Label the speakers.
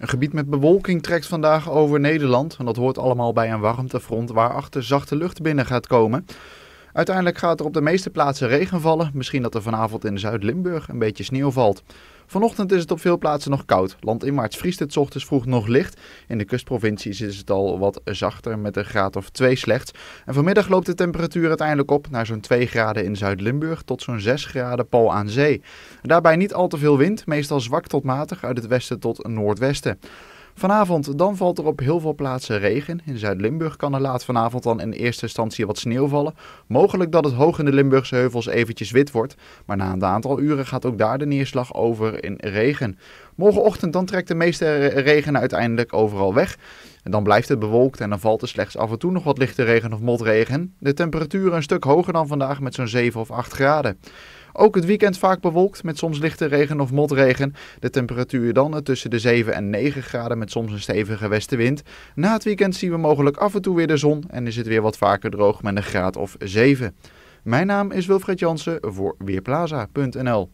Speaker 1: Een gebied met bewolking trekt vandaag over Nederland. En dat hoort allemaal bij een warmtefront waarachter zachte lucht binnen gaat komen. Uiteindelijk gaat er op de meeste plaatsen regen vallen. Misschien dat er vanavond in Zuid-Limburg een beetje sneeuw valt. Vanochtend is het op veel plaatsen nog koud. maart vriest het ochtends vroeg nog licht. In de kustprovincies is het al wat zachter met een graad of 2 slechts. En vanmiddag loopt de temperatuur uiteindelijk op naar zo'n 2 graden in Zuid-Limburg tot zo'n 6 graden pal aan zee. Daarbij niet al te veel wind, meestal zwak tot matig uit het westen tot noordwesten. Vanavond dan valt er op heel veel plaatsen regen. In Zuid-Limburg kan er laat vanavond dan in eerste instantie wat sneeuw vallen. Mogelijk dat het hoog in de Limburgse heuvels eventjes wit wordt. Maar na een aantal uren gaat ook daar de neerslag over in regen. Morgenochtend dan trekt de meeste regen uiteindelijk overal weg dan blijft het bewolkt en dan valt er slechts af en toe nog wat lichte regen of motregen. De temperaturen een stuk hoger dan vandaag met zo'n 7 of 8 graden. Ook het weekend vaak bewolkt met soms lichte regen of motregen. De temperatuur dan tussen de 7 en 9 graden met soms een stevige westenwind. Na het weekend zien we mogelijk af en toe weer de zon en is het weer wat vaker droog met een graad of 7. Mijn naam is Wilfred Jansen voor Weerplaza.nl